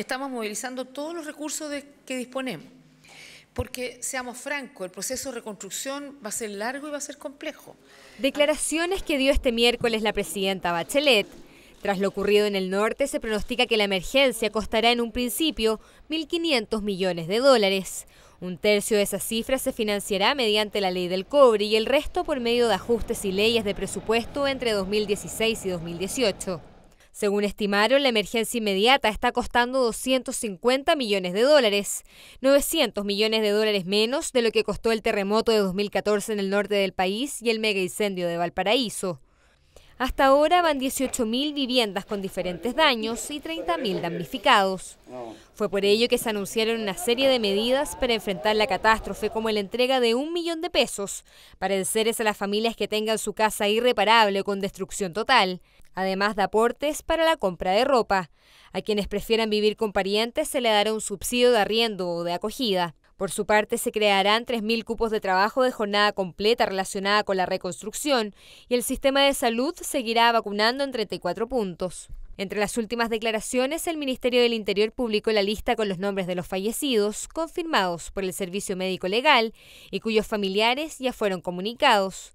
estamos movilizando todos los recursos que disponemos. Porque, seamos francos, el proceso de reconstrucción va a ser largo y va a ser complejo. Declaraciones que dio este miércoles la presidenta Bachelet. Tras lo ocurrido en el norte, se pronostica que la emergencia costará en un principio 1.500 millones de dólares. Un tercio de esa cifra se financiará mediante la ley del cobre y el resto por medio de ajustes y leyes de presupuesto entre 2016 y 2018. Según estimaron, la emergencia inmediata está costando 250 millones de dólares, 900 millones de dólares menos de lo que costó el terremoto de 2014 en el norte del país y el mega incendio de Valparaíso. Hasta ahora van 18.000 viviendas con diferentes daños y 30.000 damnificados. Fue por ello que se anunciaron una serie de medidas para enfrentar la catástrofe, como la entrega de un millón de pesos para enseres a las familias que tengan su casa irreparable con destrucción total, además de aportes para la compra de ropa. A quienes prefieran vivir con parientes se le dará un subsidio de arriendo o de acogida. Por su parte, se crearán 3.000 cupos de trabajo de jornada completa relacionada con la reconstrucción y el sistema de salud seguirá vacunando en 34 puntos. Entre las últimas declaraciones, el Ministerio del Interior publicó la lista con los nombres de los fallecidos confirmados por el Servicio Médico Legal y cuyos familiares ya fueron comunicados.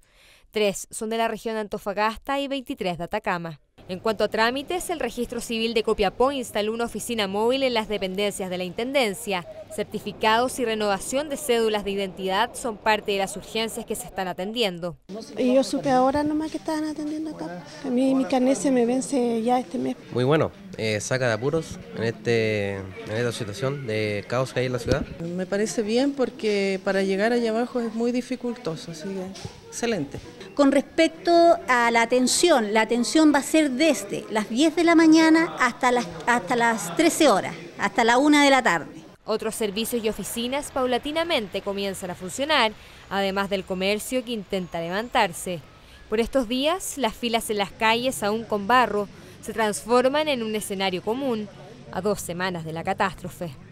Tres son de la región Antofagasta y 23 de Atacama. En cuanto a trámites, el Registro Civil de Copiapó instaló una oficina móvil en las dependencias de la Intendencia Certificados y renovación de cédulas de identidad son parte de las urgencias que se están atendiendo. Y yo supe ahora nomás que estaban atendiendo acá. A mí mi carnet se me vence ya este mes. Muy bueno, eh, saca de apuros en, este, esta situación de caos que hay en la ciudad. Me parece bien porque para llegar allá abajo es muy dificultoso, así que excelente. Con respecto a la atención, la atención va a ser desde las 10 de la mañana hasta las, hasta las 13 horas, hasta la 1 de la tarde. Otros servicios y oficinas paulatinamente comienzan a funcionar, además del comercio que intenta levantarse. Por estos días, las filas en las calles, aún con barro, se transforman en un escenario común a dos semanas de la catástrofe.